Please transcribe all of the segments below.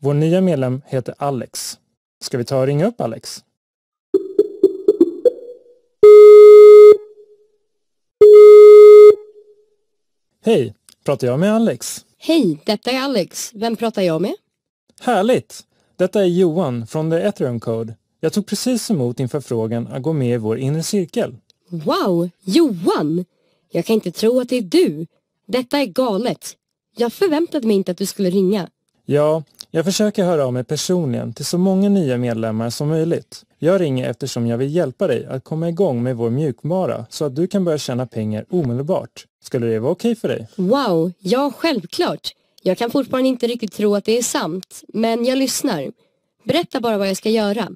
Vår nya medlem heter Alex. Ska vi ta och ringa upp Alex? Hej, pratar jag med Alex? Hej, detta är Alex. Vem pratar jag med? Härligt! Detta är Johan från The Ethereum Code. Jag tog precis emot din förfrågan att gå med i vår inre cirkel. Wow, Johan! Jag kan inte tro att det är du. Detta är galet. Jag förväntade mig inte att du skulle ringa. Ja, jag försöker höra av mig personligen till så många nya medlemmar som möjligt. Jag ringer eftersom jag vill hjälpa dig att komma igång med vår mjukvara så att du kan börja tjäna pengar omedelbart. Skulle det vara okej okay för dig? Wow, ja självklart. Jag kan fortfarande inte riktigt tro att det är sant, men jag lyssnar. Berätta bara vad jag ska göra.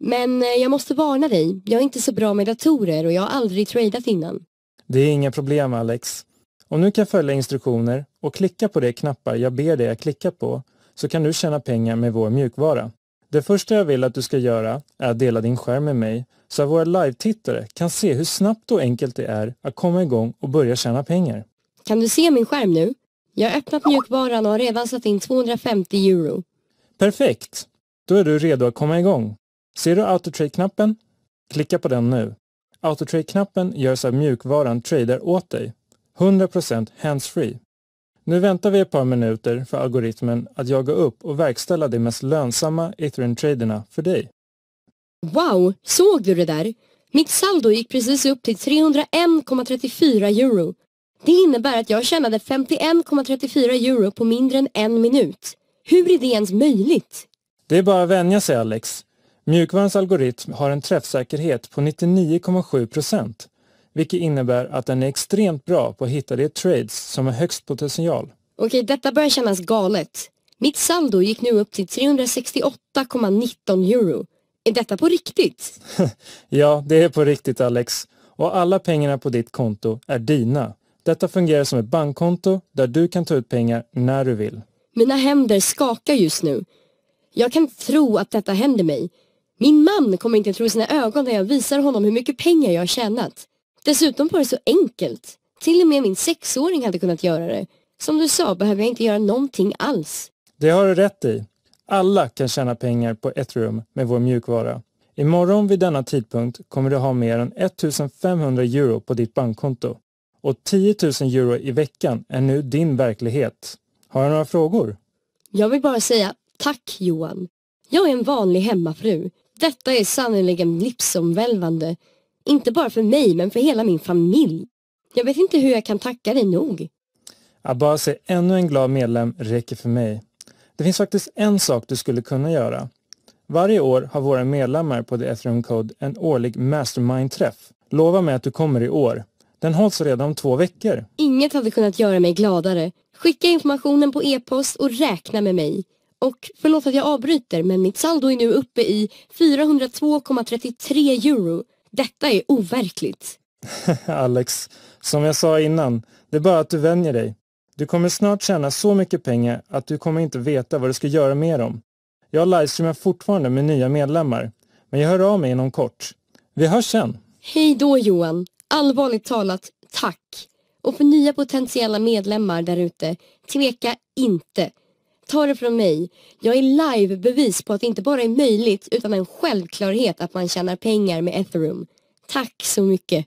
Men eh, jag måste varna dig, jag är inte så bra med datorer och jag har aldrig tradat innan. Det är inga problem Alex. Om du kan följa instruktioner och klicka på de knappar jag ber dig att klicka på så kan du tjäna pengar med vår mjukvara. Det första jag vill att du ska göra är att dela din skärm med mig så att våra live-tittare kan se hur snabbt och enkelt det är att komma igång och börja tjäna pengar. Kan du se min skärm nu? Jag har öppnat mjukvaran och har redan satt in 250 euro. Perfekt! Då är du redo att komma igång. Ser du Autotrade-knappen? Klicka på den nu. Autotrade-knappen gör så att mjukvaran trader åt dig. 100% handsfree. Nu väntar vi ett par minuter för algoritmen att jaga upp och verkställa de mest lönsamma Ethereum-traderna för dig. Wow, såg du det där? Mitt saldo gick precis upp till 301,34 euro. Det innebär att jag tjänade 51,34 euro på mindre än en minut. Hur är det ens möjligt? Det är bara att vänja sig Alex. Mjukvarans algoritm har en träffsäkerhet på 99,7 procent vilket innebär att den är extremt bra på att hitta de trades som har högst potential. Okej, detta börjar kännas galet. Mitt saldo gick nu upp till 368,19 euro. Är detta på riktigt? ja, det är på riktigt Alex. Och alla pengarna på ditt konto är dina. Detta fungerar som ett bankkonto där du kan ta ut pengar när du vill. Mina händer skakar just nu. Jag kan inte tro att detta händer mig. Min man kommer inte tro sina ögon när jag visar honom hur mycket pengar jag har tjänat. Dessutom var det så enkelt. Till och med min sexåring hade kunnat göra det. Som du sa behöver jag inte göra någonting alls. Det har du rätt i. Alla kan tjäna pengar på ett rum med vår mjukvara. Imorgon vid denna tidpunkt kommer du ha mer än 1500 euro på ditt bankkonto. Och 10 000 euro i veckan är nu din verklighet. Har du några frågor? Jag vill bara säga tack Johan. Jag är en vanlig hemmafru. Detta är sannerligen livsomvälvande. Inte bara för mig, men för hela min familj. Jag vet inte hur jag kan tacka dig nog. Att bara se ännu en glad medlem räcker för mig. Det finns faktiskt en sak du skulle kunna göra. Varje år har våra medlemmar på The Ethereum Code en årlig mastermind-träff. Lova mig att du kommer i år. Den hålls redan om två veckor. Inget hade kunnat göra mig gladare. Skicka informationen på e-post och räkna med mig. Och förlåt att jag avbryter, men mitt saldo är nu uppe i 402,33 euro detta är overkligt. Alex, som jag sa innan, det är bara att du vänjer dig. Du kommer snart tjäna så mycket pengar att du kommer inte veta vad du ska göra med dem. Jag livestreamar fortfarande med nya medlemmar, men jag hör av mig inom kort. Vi hörs sen. Hej då Johan. Allvarligt talat, tack. Och för nya potentiella medlemmar därute, tveka inte. Ta det från mig, jag är live-bevis på att det inte bara är möjligt utan en självklarhet att man tjänar pengar med Ethereum. Tack så mycket!